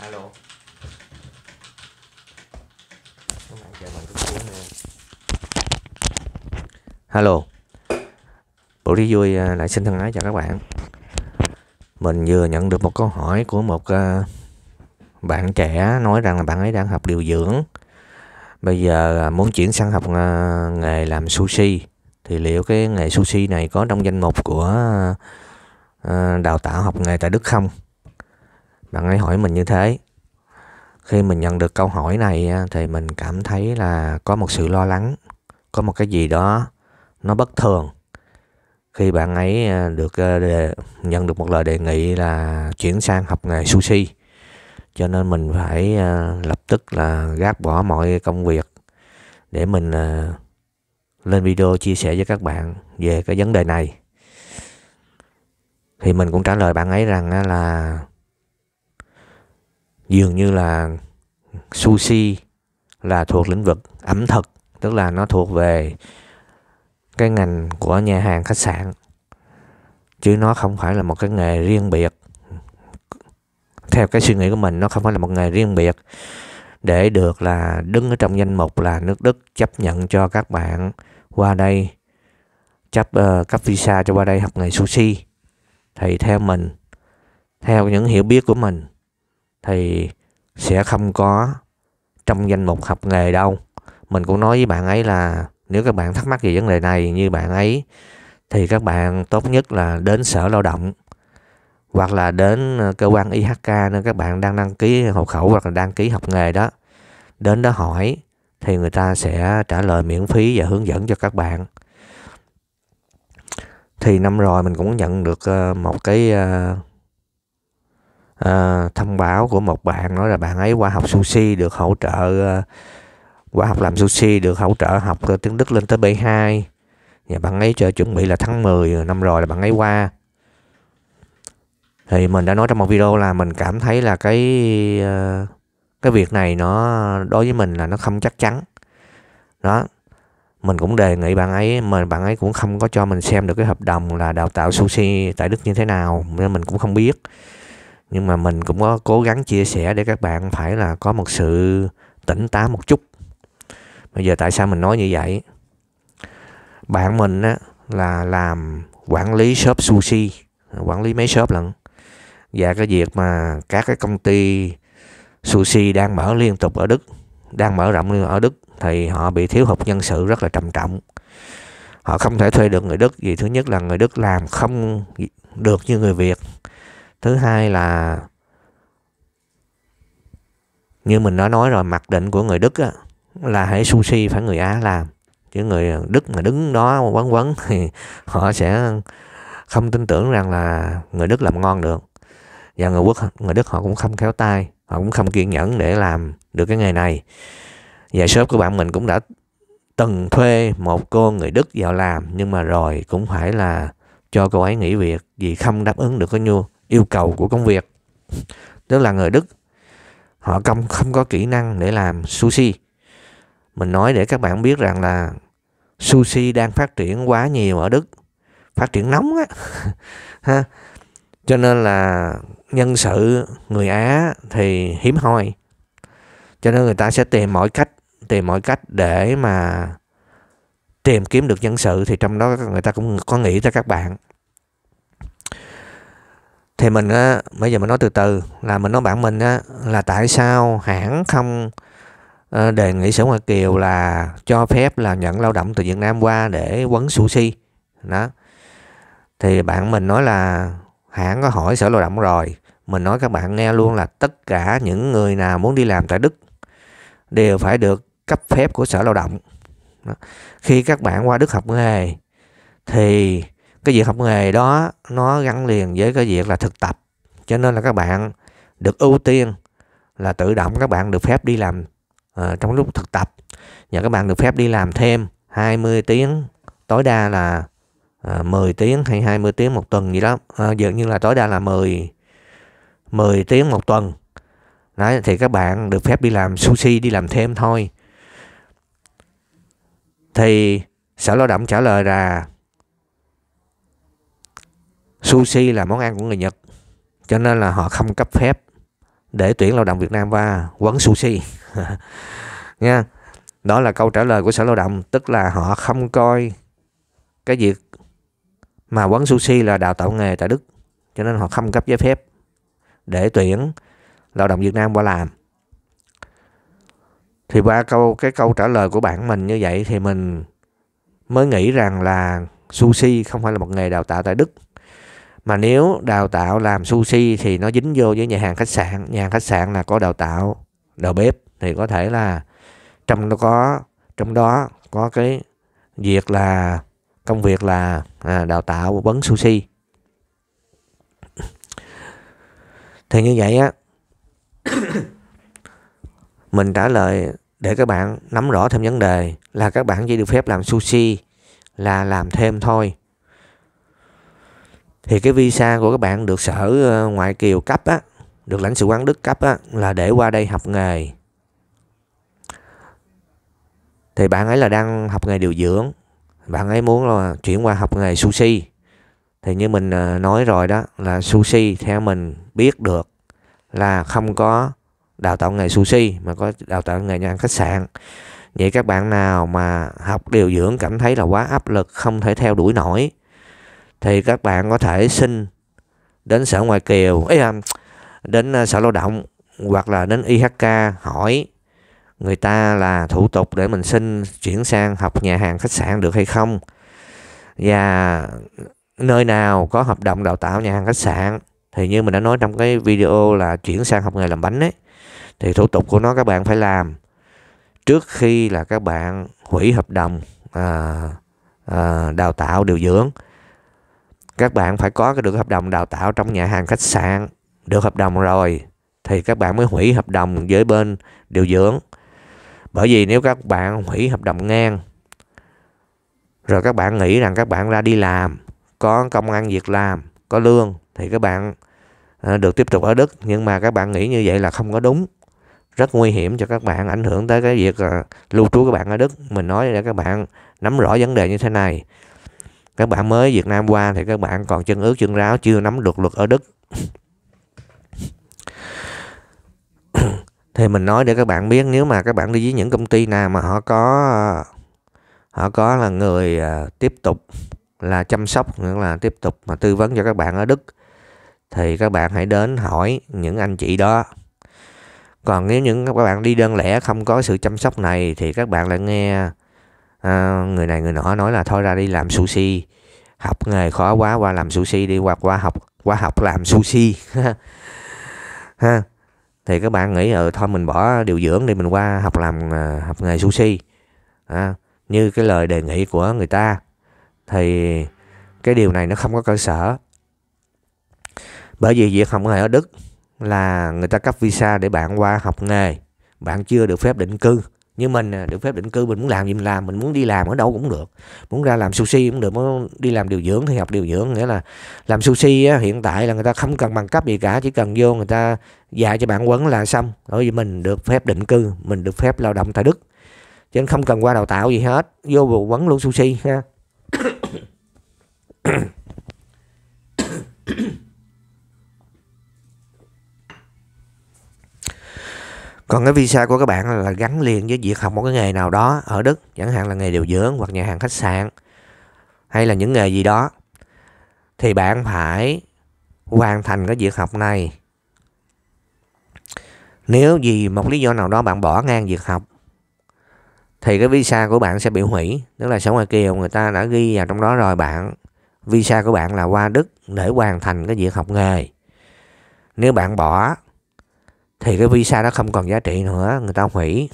alo các bạn chờ mình chút xíu nè alo bộ lý vui lại à, xin thân ái chào các bạn mình vừa nhận được một câu hỏi của một à, bạn trẻ nói rằng là bạn ấy đang học điều dưỡng bây giờ à, muốn chuyển sang học nghề làm sushi thì liệu cái nghề sushi này có trong danh mục của đào tạo học nghề tại Đức không? bạn ấy hỏi mình như thế khi mình nhận được câu hỏi này à, thì mình cảm thấy là có một sự lo lắng có một cái gì đó nó bất thường khi bạn ấy à, được à, nhận được một lời đề nghị là chuyển sang học nghề sushi cho nên mình phải lập tức là gác bỏ mọi công việc để mình lên video chia sẻ với các bạn về cái vấn đề này thì mình cũng trả lời bạn ấy rằng là dường như là sushi là thuộc lĩnh vực ẩm thực tức là nó thuộc về cái ngành của nhà hàng khách sạn chứ nó không phải là một cái nghề riêng biệt theo cái suy nghĩ của mình nó không phải là một nghề riêng biệt để được là đứng ở trong danh mục là nước Đức chấp nhận cho các bạn qua đây chấp uh, cấp visa cho qua đây học nghề sushi thì theo mình theo những hiểu biết của mình thì sẽ không có trong danh mục học nghề đâu mình cũng nói với bạn ấy là nếu các bạn thắc mắc về vấn đề này như bạn ấy thì các bạn tốt nhất là đến sở lao động hoặc là đến ờ, cơ quan IHK nơi các bạn đang đăng ký hộ khẩu hoặc là đăng ký học nghề đó đến đó hỏi thì người ta sẽ trả lời miễn phí và hướng dẫn cho các bạn thì năm rồi mình cũng nhận được ờ, một cái ờ, uh, thông báo của một bạn nói là bạn ấy qua học sushi được hỗ trợ uh, qua học làm sushi được hỗ trợ học ờ, tiếng Đức lên tới B2 và bạn ấy cho chuẩn bị là tháng 10 năm rồi là bạn ấy qua thì mình đã nói trong một video là mình cảm thấy là cái uh, cái việc này nó đối với mình là nó không chắc chắn đó mình cũng đề nghị bạn ấy mà bạn ấy cũng không có cho mình xem được cái hợp đồng là đào tạo sushi tại Đức như thế nào nên mình cũng không biết nhưng mà mình cũng có cố gắng chia sẻ để các bạn phải là có một sự tỉnh táo một chút bây giờ tại sao mình nói như vậy bạn mình á là làm quản lý shop sushi quản lý mấy shop lận và cái việc mà các cái công ty sushi đang mở liên tục ở đức đang mở rộng ở đức thì họ bị thiếu hụt nhân sự rất là trầm trọng họ không thể thuê được người đức vì thứ nhất là người đức làm không được như người việt thứ hai là như mình đã nói rồi mặc định của người Đức á, là hãy sushi phải người Á làm chứ người Đức mà đứng đó quấn quấn thì họ sẽ không tin tưởng rằng là người Đức làm ngon được và người quốc người Đức họ cũng không khéo tay họ cũng không kiên nhẫn để làm được cái nghề này và shop của bạn mình cũng đã từng thuê một cô người Đức vào làm nhưng mà rồi cũng phải là cho cô ấy nghỉ việc vì không đáp ứng được cái nhu yêu cầu của công việc tức là người Đức họ không không có kỹ năng để làm sushi mình nói để các bạn biết rằng là sushi đang phát triển quá nhiều ở Đức phát triển nóng á ha cho nên là nhân sự người Á thì hiếm hoi cho nên người ta sẽ tìm mọi cách tìm mọi cách để mà tìm kiếm được nhân sự thì trong đó người ta cũng có nghĩ tới các bạn thì mình á bây giờ mình nói từ từ là mình nói bản mình á là tại sao hãng không ờ, đề nghị sở ngoại kiều là cho phép là nhận lao động từ Việt Nam qua để quấn sushi đó thì bạn mình nói là hãng có hỏi sở lao động rồi mình nói các bạn nghe luôn là tất cả những người nào muốn đi làm tại Đức đều phải được cấp phép của sở lao động đó. khi các bạn qua Đức học nghề thì cái việc học nghề đó nó gắn liền với cái việc là thực tập cho nên là các bạn được ưu tiên là tự động các bạn được phép đi làm uh, trong lúc thực tập và các bạn được phép đi làm thêm 20 tiếng tối đa là uh, ờ, 10 tiếng hay 20 tiếng một tuần gì đó uh, dường như là tối đa là 10 10 tiếng một tuần Đấy, thì các bạn được phép đi làm sushi đi làm thêm thôi thì sở lao động trả lời là sushi là món ăn của người Nhật cho nên là họ không cấp phép để tuyển lao động Việt Nam qua quấn sushi nha đó là câu trả lời của sở lao động tức là họ không coi cái việc mà quấn sushi là đào tạo nghề tại Đức cho nên họ không cấp giấy phép để tuyển lao động Việt Nam qua làm thì ba câu cái câu trả lời của bạn mình như vậy thì mình mới nghĩ rằng là sushi không phải là một nghề đào tạo tại Đức mà nếu đào tạo làm sushi thì nó dính vô với nhà hàng khách sạn nhà hàng khách sạn là có đào tạo đầu bếp thì có thể là trong đó có trong đó có cái việc là công việc là à, đào tạo vấn sushi thì như vậy á mình trả lời để các bạn nắm rõ thêm vấn đề là các bạn chỉ được phép làm sushi là làm thêm thôi thì cái visa của các bạn được sở ờ, ngoại kiều cấp á được lãnh sự quán Đức cấp á là để qua đây học nghề thì bạn ấy là đang học nghề điều dưỡng bạn ấy muốn là chuyển qua học nghề sushi thì như mình ờ, nói rồi đó là sushi theo mình biết được là không có đào tạo nghề sushi mà có đào tạo nghề nhà ăn khách sạn vậy các bạn nào mà học điều dưỡng cảm thấy là quá áp lực không thể theo đuổi nổi thì các bạn có thể xin đến sở ngoại kiều ấy đến ờ, sở lao động hoặc là đến IHK hỏi người ta là thủ tục để mình xin chuyển sang học nhà hàng khách sạn được hay không và nơi nào có hợp đồng đào tạo nhà hàng khách sạn thì như mình đã nói trong cái video là chuyển sang học nghề làm bánh ấy thì thủ tục của nó các bạn phải làm trước khi là các bạn hủy hợp đồng à, à, đào tạo điều dưỡng các bạn phải có cái được hợp đồng đào tạo trong nhà hàng khách sạn được hợp đồng rồi thì các bạn mới hủy hợp đồng với bên điều dưỡng bởi vì nếu các bạn hủy hợp đồng ngang rồi các bạn nghĩ rằng các bạn ra đi làm có công ăn việc làm có lương thì các bạn ờ, được tiếp tục ở đức nhưng mà các bạn nghĩ như vậy là không có đúng rất nguy hiểm cho các bạn ảnh hưởng tới cái việc ờ, lưu trú các bạn ở đức mình nói để các bạn nắm rõ vấn đề như thế này các bạn mới Việt Nam qua thì các bạn còn chân ướt chân ráo chưa nắm được luật ở Đức thì mình nói để các bạn biết nếu mà các bạn đi với những công ty nào mà họ có họ có là người à, tiếp tục là chăm sóc nữa là tiếp tục mà tư vấn cho các bạn ở Đức thì các bạn hãy đến hỏi những anh chị đó còn nếu những các bạn đi đơn lẻ không có sự chăm sóc này thì các bạn lại nghe à, người này người nọ nói là thôi ra đi làm sushi học nghề khó quá qua làm sushi đi hoặc qua học qua học làm sushi ha thì các bạn nghĩ ờ thôi mình bỏ điều dưỡng đi mình qua học làm à, học nghề sushi à, như cái lời đề nghị của người ta thì cái điều này nó không có cơ sở bởi vì việc học nghề ở đức là người ta cấp visa để bạn qua học nghề bạn chưa được phép định cư như mình được phép định cư mình muốn làm gì mình làm mình muốn đi làm ở đâu cũng được muốn ra làm sushi cũng được muốn đi làm điều dưỡng thì học điều dưỡng nghĩa là làm sushi á, hiện tại là người ta không cần bằng cấp gì cả chỉ cần vô người ta dạy cho bạn quấn là xong bởi vì mình được phép định cư mình được phép lao động tại đức chứ không cần qua đào tạo gì hết vô quấn luôn sushi ha còn cái visa của các bạn là gắn liền với việc học một cái nghề nào đó ở Đức chẳng hạn là nghề điều dưỡng hoặc nhà hàng khách sạn hay là những nghề gì đó thì bạn phải hoàn thành cái việc học này nếu vì một lý do nào đó bạn bỏ ngang việc học thì cái visa của bạn sẽ bị hủy tức là sở ngoại kia người ta đã ghi vào trong đó rồi bạn visa của bạn là qua Đức để hoàn thành cái việc học nghề nếu bạn bỏ thì cái visa đó không còn giá trị nữa người ta hủy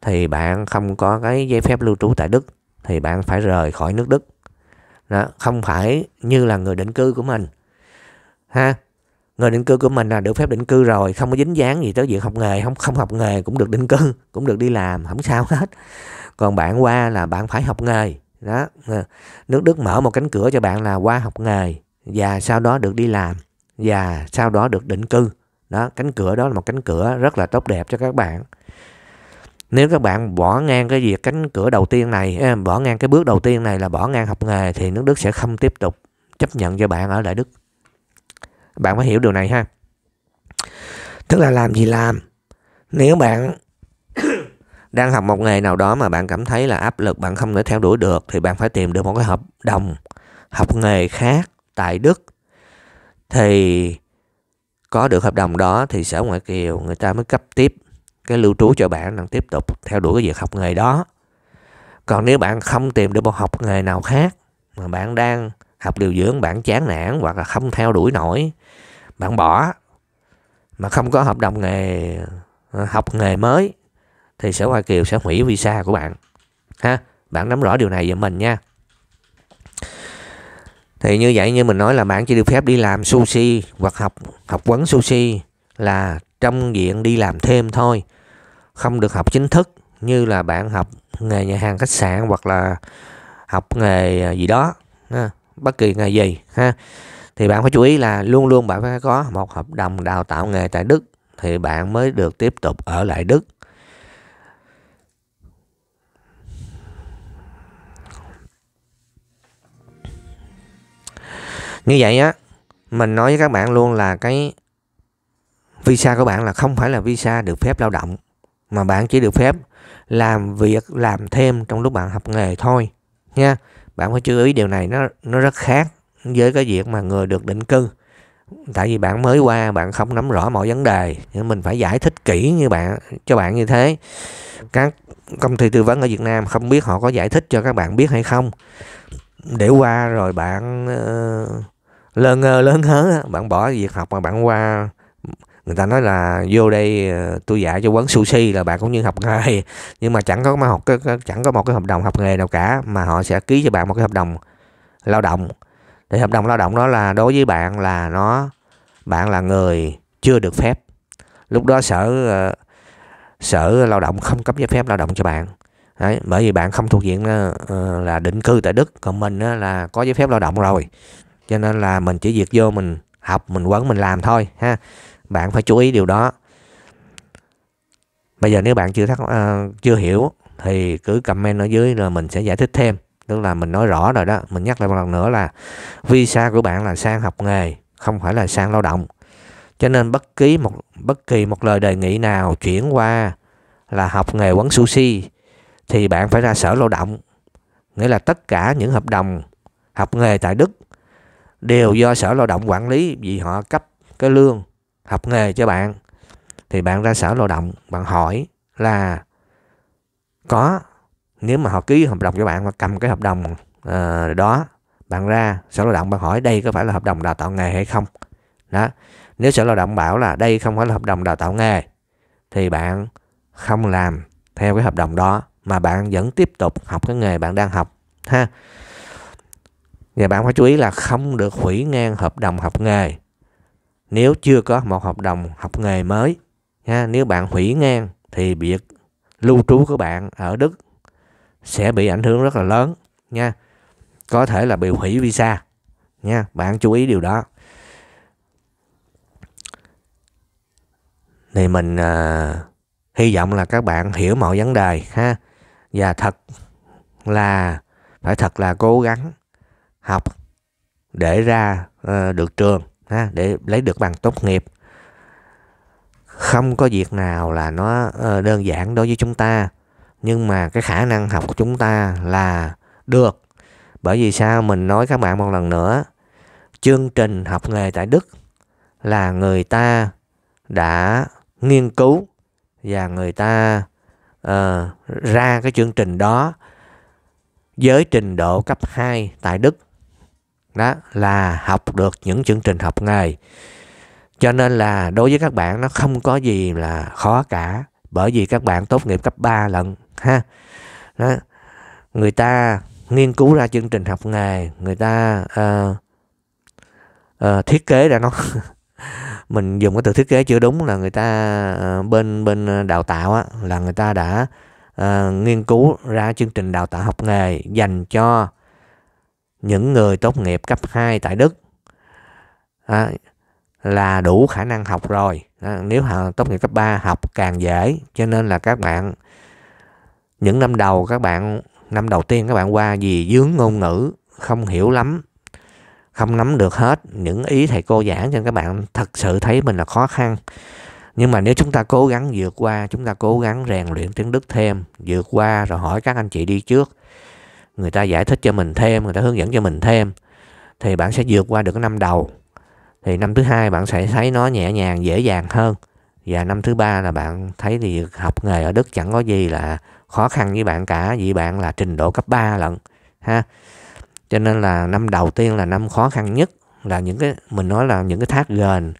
thì bạn không có cái giấy phép lưu trú tại Đức thì bạn phải rời khỏi nước Đức đó, không phải như là người định cư của mình ha người định cư của mình là được phép định cư rồi không có dính dáng gì tới việc học nghề không không học nghề cũng được định cư cũng được đi làm không sao hết còn bạn qua là bạn phải học nghề đó ờ, nước đức mở một cánh cửa cho bạn là qua học nghề và sau đó được đi làm và sau đó được định cư đó cánh cửa đó là một cánh cửa rất là tốt đẹp cho các bạn nếu các bạn bỏ ngang cái việc cánh cửa đầu tiên này à, bỏ ngang cái bước đầu tiên này là bỏ ngang học nghề thì nước đức sẽ không tiếp tục chấp nhận cho bạn ở lại đức bạn phải hiểu điều này ha tức là làm gì làm nếu bạn đang học một nghề nào đó mà bạn cảm thấy là áp lực bạn không thể theo đuổi được thì bạn phải tìm được một cái hợp đồng học nghề khác tại đức thì có được hợp đồng đó thì sở ngoại kiều người ta mới cấp tiếp cái lưu trú cho bạn đang tiếp tục theo đuổi cái việc học nghề đó còn nếu bạn không tìm được một học nghề nào khác mà bạn đang học điều dưỡng bạn chán nản hoặc là không theo đuổi nổi bạn bỏ mà không có hợp đồng nghề ờ, học nghề mới thì sở ngoại Kiều sẽ hủy visa của bạn ha bạn nắm rõ điều này về mình nha thì như vậy như mình nói là bạn chỉ được phép đi làm sushi hoặc học học quấn sushi là trong diện đi làm thêm thôi không được học chính thức như là bạn học nghề nhà hàng khách sạn hoặc là học nghề à, gì đó ha, bất kỳ nghề gì ha thì bạn phải chú ý là luôn luôn bạn phải có một hợp đồng đào tạo nghề tại Đức thì bạn mới được tiếp tục ở lại Đức như vậy á mình nói với các bạn luôn là cái visa của bạn là không phải là visa được phép lao động mà bạn chỉ được phép làm việc làm thêm trong lúc bạn học nghề thôi nha bạn phải chú ý điều này nó nó rất khác với cái việc mà người được định cư tại vì bạn mới qua bạn không nắm rõ mọi vấn đề nên mình phải giải thích kỹ như bạn cho bạn như thế các công ty tư vấn ở Việt Nam không biết họ có giải thích cho các bạn biết hay không để qua rồi bạn ờ, lơ ngơ lớn hớ bạn bỏ việc học mà bạn qua người ta nói là vô đây ờ, tôi dạy cho quán sushi là bạn cũng như học nghề nhưng mà chẳng có mà học cái chẳng có một cái hợp đồng học nghề nào cả mà họ sẽ ký cho bạn một cái hợp đồng lao động thì hợp đồng lao động đó là đối với bạn là nó bạn là người chưa được phép lúc đó sở ờ, sở lao động không cấp giấy phép lao động cho bạn Đấy, bởi vì bạn không thuộc diện uh, là định cư tại Đức còn mình là có giấy phép lao động rồi cho nên là mình chỉ việc vô mình học mình quấn mình làm thôi ha bạn phải chú ý điều đó bây giờ nếu bạn chưa thắc uh, chưa hiểu thì cứ comment ở dưới rồi mình sẽ giải thích thêm tức là mình nói rõ rồi đó mình nhắc lại một lần nữa là visa của bạn là sang học nghề không phải là sang lao động cho nên bất kỳ một bất kỳ một lời đề nghị nào chuyển qua là học nghề quấn sushi thì bạn phải ra sở lao động. Nghĩa là tất cả những hợp đồng học nghề tại Đức đều do sở lao động quản lý vì họ cấp cái lương học nghề cho bạn. Thì bạn ra sở lao động, bạn hỏi là có nếu mà họ ký hợp đồng cho bạn và cầm cái hợp đồng uh, đó bạn ra sở lao động bạn hỏi đây có phải là hợp đồng đào tạo nghề hay không đó nếu sở lao động bảo là đây không phải là hợp đồng đào tạo nghề thì bạn không làm theo cái hợp đồng đó mà bạn vẫn tiếp tục học cái nghề bạn đang học ha và bạn phải chú ý là không được hủy ngang hợp đồng học nghề nếu chưa có một hợp đồng học nghề mới ha nếu bạn hủy ngang thì việc lưu trú của bạn ở Đức sẽ bị ảnh hưởng rất là lớn nha có thể là bị hủy visa nha bạn chú ý điều đó thì mình à, hy vọng là các bạn hiểu mọi vấn đề ha và thật là phải thật là cố gắng học để ra uh, được trường ha, để lấy được bằng tốt nghiệp không có việc nào là nó uh, đơn giản đối với chúng ta nhưng mà cái khả năng học của chúng ta là được bởi vì sao mình nói các bạn một lần nữa chương trình học nghề tại đức là người ta đã nghiên cứu và người ta uh, ra cái chương trình đó với trình độ cấp 2 tại Đức đó là học được những chương trình học nghề cho nên là đối với các bạn nó không có gì là khó cả bởi vì các bạn tốt nghiệp cấp 3 lần ha đó. người ta nghiên cứu ra chương trình học nghề người ta uh, uh, thiết kế ra nó mình dùng cái từ thiết kế chưa đúng là người ta ờ, bên bên ờ, đào tạo á, là người ta đã uh, nghiên cứu ra chương trình đào tạo học nghề dành cho những người tốt nghiệp cấp 2 tại Đức à, là đủ khả năng học rồi à, nếu họ tốt nghiệp cấp 3 học càng dễ cho nên là các bạn những năm đầu các bạn năm đầu tiên các bạn qua gì dướng ngôn ngữ không hiểu lắm không nắm được hết những ý thầy cô giảng cho các bạn thật sự thấy mình là khó khăn nhưng mà nếu chúng ta cố gắng vượt qua chúng ta cố gắng rèn luyện tiếng đức thêm vượt qua rồi hỏi các anh chị đi trước người ta giải thích cho mình thêm người ta hướng dẫn cho mình thêm thì bạn sẽ vượt qua được năm đầu thì năm thứ hai bạn sẽ thấy nó nhẹ nhàng dễ dàng hơn và năm thứ ba là bạn thấy thì học nghề ở đức chẳng có gì là khó khăn với bạn cả vì bạn là trình độ cấp 3 lận ha cho nên là năm đầu tiên là năm khó khăn nhất là những cái mình nói là những cái thác gền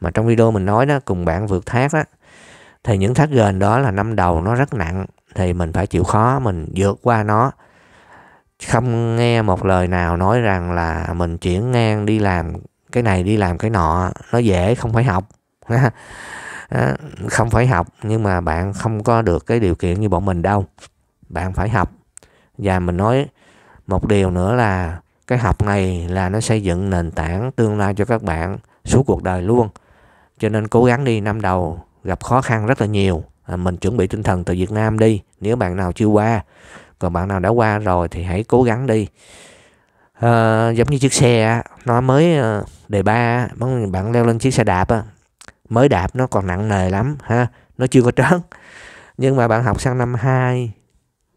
mà trong video mình nói đó cùng bạn vượt thác đó thì những thác gền đó là năm đầu nó rất nặng thì mình phải chịu khó mình vượt qua nó không nghe một lời nào nói rằng là mình chuyển ngang đi làm cái này đi làm cái nọ nó dễ không phải học không phải học nhưng mà bạn không có được cái điều kiện như bọn mình đâu bạn phải học và mình nói một điều nữa là cái học này là nó xây dựng nền tảng tương lai cho các bạn suốt cuộc đời luôn cho nên cố gắng đi năm đầu gặp khó khăn rất là nhiều à, mình chuẩn bị tinh thần từ Việt Nam đi nếu bạn nào chưa qua còn bạn nào đã qua rồi thì hãy cố gắng đi à, giống như chiếc xe nó mới à, đề ba bạn leo lên chiếc xe đạp mới đạp nó còn nặng nề lắm ha nó chưa có trớn nhưng mà bạn học sang năm 2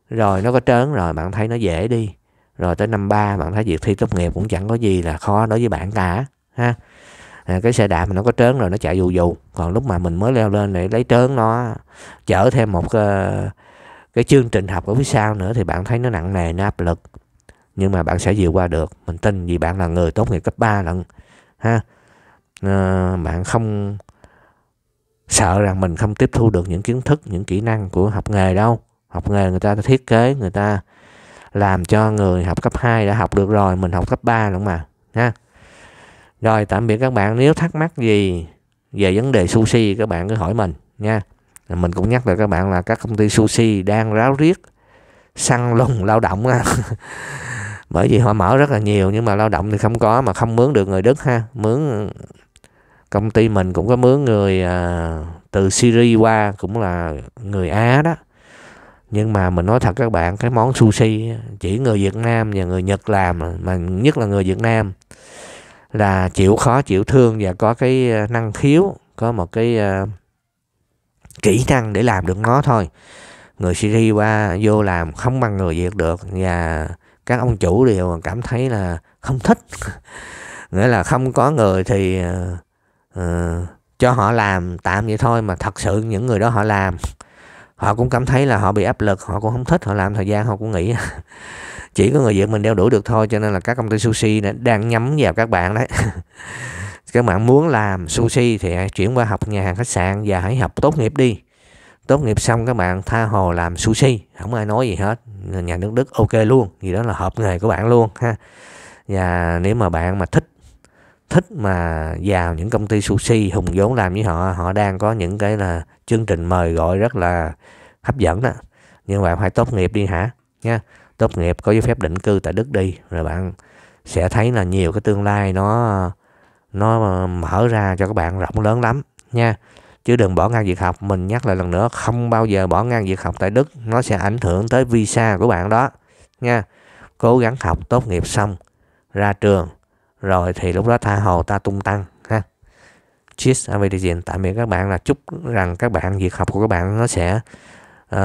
rồi nó có trớn rồi bạn thấy nó dễ đi rồi tới năm ba bạn thấy việc thi tốt nghiệp cũng chẳng có gì là khó đối với bạn cả ha à, cái xe đạp mà nó có trớn rồi nó chạy dù dù còn lúc mà mình mới leo lên để lấy trớn nó chở thêm một uh, cái chương trình học ở phía sau nữa thì bạn thấy nó nặng nề nó áp lực nhưng mà bạn sẽ vượt qua được mình tin vì bạn là người tốt nghiệp cấp 3 lần ha à, bạn không sợ rằng mình không tiếp thu được những kiến thức những kỹ năng của học nghề đâu học nghề người ta thiết kế người ta làm cho người học cấp 2 đã học được rồi mình học cấp 3 nữa mà ha rồi tạm biệt các bạn nếu thắc mắc gì về vấn đề sushi các bạn cứ hỏi mình nha mình cũng nhắc lại các bạn là các công ty sushi đang ráo riết săn lùng lao động ra bởi vì họ mở rất là nhiều nhưng mà lao động thì không có mà không mướn được người đức ha mướn công ty mình cũng có mướn người à, từ syria qua cũng là người á đó nhưng mà mình nói thật các bạn cái món sushi chỉ người Việt Nam và người Nhật làm mà nhất là người Việt Nam là chịu khó chịu thương và có cái ờ, năng khiếu có một cái uh, kỹ năng để làm được nó thôi người Syria qua vô làm không bằng người Việt được và các ông chủ đều cảm thấy là không thích nghĩa là không có người thì uh, cho họ làm tạm vậy thôi mà thật sự những người đó họ làm họ cũng cảm thấy là họ bị áp lực họ cũng không thích họ làm thời gian họ cũng nghĩ chỉ có người Việt mình đeo đuổi được thôi cho nên là các công ty sushi đang nhắm vào các bạn đấy các bạn muốn làm sushi thì hãy chuyển qua học nhà hàng khách sạn và hãy học tốt nghiệp đi tốt nghiệp xong các bạn tha hồ làm sushi không ai nói gì hết nhà nước đức ok luôn vì đó là hợp nghề của bạn luôn ha và nếu mà bạn mà thích thích mà vào những công ty sushi hùng vốn làm với họ họ đang có những cái là chương trình mời gọi rất là hấp dẫn đó nhưng bạn phải tốt nghiệp đi hả nha tốt nghiệp có giấy phép định cư tại đức đi rồi bạn sẽ thấy là nhiều cái tương lai nó nó mở ra cho các bạn rộng lớn lắm nha chứ đừng bỏ ngang việc học mình nhắc lại lần nữa không bao giờ bỏ ngang việc học tại đức nó sẽ ảnh hưởng tới visa của bạn đó nha cố gắng học tốt nghiệp xong ra trường rồi thì lúc đó tha hồ ta tung tăng ha cheers avidian tạm biệt các bạn là chúc rằng các bạn việc học của các bạn nó sẽ uh,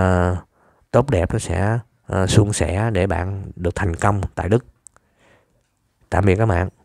tốt đẹp nó sẽ uh, suôn sẻ để bạn được thành công tại đức tạm biệt các bạn